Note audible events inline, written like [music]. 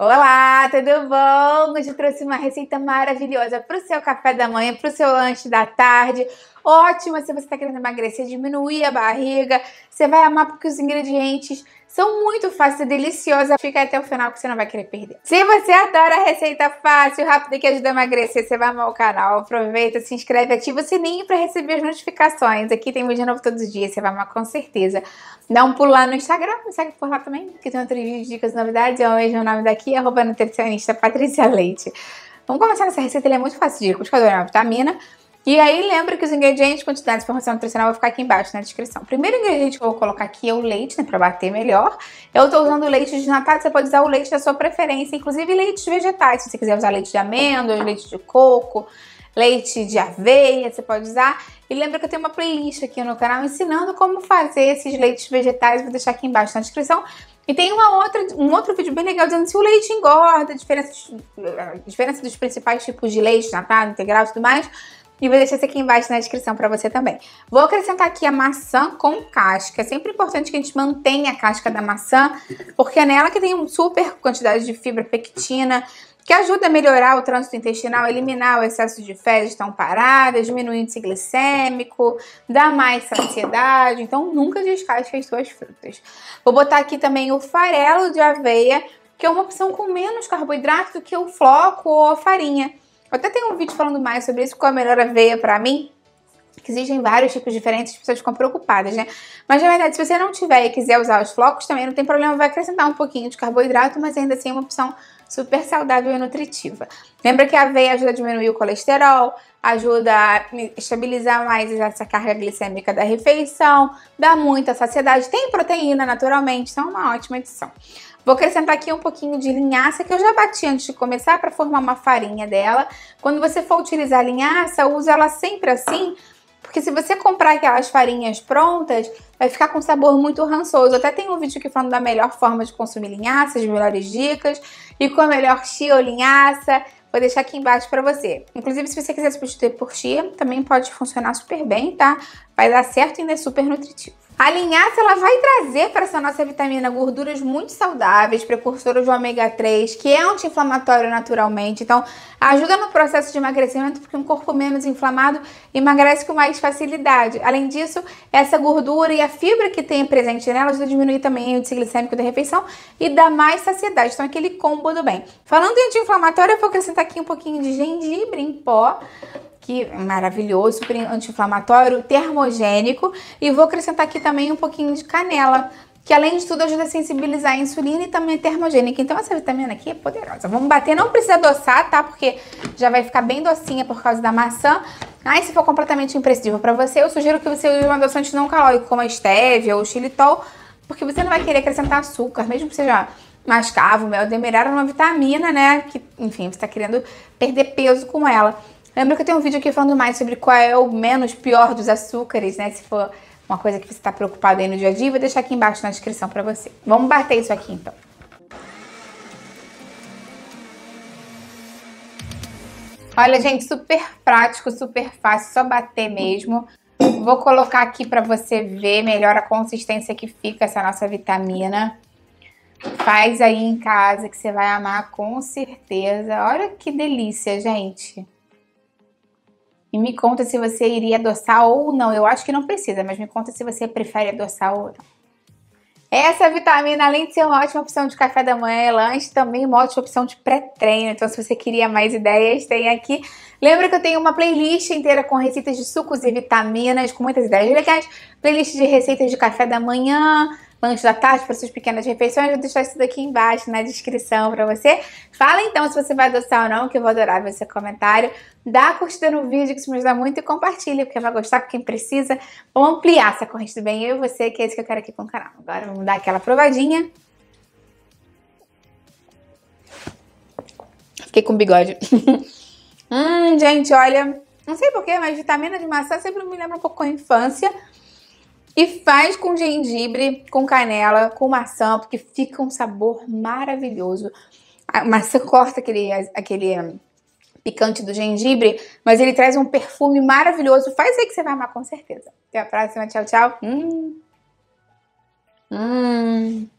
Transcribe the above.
Olá, tudo bom? Hoje trouxe uma receita maravilhosa para o seu café da manhã, para o seu lanche da tarde, ótima se você está querendo emagrecer, diminuir a barriga. Você vai amar porque os ingredientes são muito fáceis e deliciosas. Fica até o final que você não vai querer perder. Se você adora a receita fácil, rápida que ajuda a emagrecer, você vai amar o canal. Aproveita, se inscreve, ativa o sininho para receber as notificações. Aqui tem vídeo novo todos os dias, você vai amar com certeza. Dá um pulo lá no Instagram, me segue por lá também, que tem outros vídeos, dicas, novidades. Hoje o nome daqui é nutricionista Patrícia Leite. Vamos começar nessa receita, ela é muito fácil de ir, com vitamina, e aí lembra que os ingredientes, quantidade de informação nutricional vai ficar aqui embaixo na descrição. primeiro ingrediente que eu vou colocar aqui é o leite, né, para bater melhor. Eu tô usando leite desnatado, você pode usar o leite da sua preferência, inclusive leites vegetais, se você quiser usar leite de amêndoas, leite de coco, leite de aveia, você pode usar. E lembra que eu tenho uma playlist aqui no canal ensinando como fazer esses leites vegetais, vou deixar aqui embaixo na descrição. E tem uma outra, um outro vídeo bem legal dizendo se o leite engorda, a diferença, a diferença dos principais tipos de leite, natal, integral e tudo mais e vou deixar isso aqui embaixo na descrição para você também. Vou acrescentar aqui a maçã com casca. É sempre importante que a gente mantenha a casca da maçã, porque é nela que tem uma super quantidade de fibra pectina, que ajuda a melhorar o trânsito intestinal, eliminar o excesso de fezes estão paradas, diminuir o índice glicêmico, dá mais saciedade. Então, nunca descasque as suas frutas. Vou botar aqui também o farelo de aveia, que é uma opção com menos carboidrato do que o floco ou a farinha. Eu até tenho um vídeo falando mais sobre isso, qual a melhor aveia para mim. Que existem vários tipos diferentes, as pessoas ficam preocupadas, né? Mas na verdade, se você não tiver e quiser usar os flocos, também não tem problema, vai acrescentar um pouquinho de carboidrato, mas ainda assim é uma opção super saudável e nutritiva. Lembra que a aveia ajuda a diminuir o colesterol, ajuda a estabilizar mais essa carga glicêmica da refeição, dá muita saciedade, tem proteína naturalmente, então é uma ótima adição. Vou acrescentar aqui um pouquinho de linhaça que eu já bati antes de começar para formar uma farinha dela. Quando você for utilizar linhaça, usa ela sempre assim, porque se você comprar aquelas farinhas prontas, vai ficar com sabor muito rançoso. Até tem um vídeo aqui falando da melhor forma de consumir linhaça, as melhores dicas e com a melhor chia ou linhaça. Vou deixar aqui embaixo para você. Inclusive, se você quiser substituir por chia, também pode funcionar super bem, tá? vai dar certo e ainda é super nutritivo. A linhaça ela vai trazer para essa nossa vitamina gorduras muito saudáveis, precursoras de ômega 3, que é anti-inflamatório naturalmente, então ajuda no processo de emagrecimento, porque um corpo menos inflamado emagrece com mais facilidade. Além disso, essa gordura e a fibra que tem presente nela ajuda a diminuir também o índice glicêmico da refeição e dá mais saciedade, então aquele combo do bem. Falando em anti-inflamatório, eu vou acrescentar aqui um pouquinho de gengibre em pó, maravilhoso, super anti-inflamatório, termogênico. E vou acrescentar aqui também um pouquinho de canela, que além de tudo ajuda a sensibilizar a insulina e também é termogênica. Então essa vitamina aqui é poderosa. Vamos bater, não precisa adoçar, tá? Porque já vai ficar bem docinha por causa da maçã. Aí ah, se for completamente imprescindível para você, eu sugiro que você use um adoçante não calórico, como a stevia ou o xilitol, porque você não vai querer acrescentar açúcar, mesmo que seja mascavo, mel demerara, uma vitamina, né? Que, enfim, você está querendo perder peso com ela. Lembra que eu tenho um vídeo aqui falando mais sobre qual é o menos pior dos açúcares, né? Se for uma coisa que você está preocupado aí no dia a dia, vou deixar aqui embaixo na descrição para você. Vamos bater isso aqui então. Olha, gente, super prático, super fácil, só bater mesmo. Vou colocar aqui para você ver melhor a consistência que fica essa nossa vitamina. Faz aí em casa que você vai amar com certeza. Olha que delícia, gente me conta se você iria adoçar ou não. Eu acho que não precisa, mas me conta se você prefere adoçar ou não. Essa vitamina, além de ser uma ótima opção de café da manhã e lanche, também é uma ótima opção de pré-treino. Então, se você queria mais ideias, tem aqui. Lembra que eu tenho uma playlist inteira com receitas de sucos e vitaminas, com muitas ideias legais. Playlist de receitas de café da manhã, lanche da tarde, para suas pequenas refeições. Vou deixar isso daqui embaixo na descrição para você. Fala então se você vai adoçar ou não, que eu vou adorar ver seu comentário. Dá a curtida no vídeo, que isso me ajuda muito, e compartilha, porque vai gostar porque quem precisa. Ou ampliar essa corrente do bem, eu e você, que é isso que eu quero aqui com o canal. Agora vamos dar aquela provadinha. Fiquei com bigode. [laughs] hum, gente, olha, não sei porquê, mas vitamina de maçã sempre me lembra um pouco a infância. E faz com gengibre, com canela, com maçã, porque fica um sabor maravilhoso. A maçã corta aquele, aquele eh, picante do gengibre, mas ele traz um perfume maravilhoso. Faz aí que você vai amar com certeza. Até a próxima. Tchau, tchau. Hum. Hum.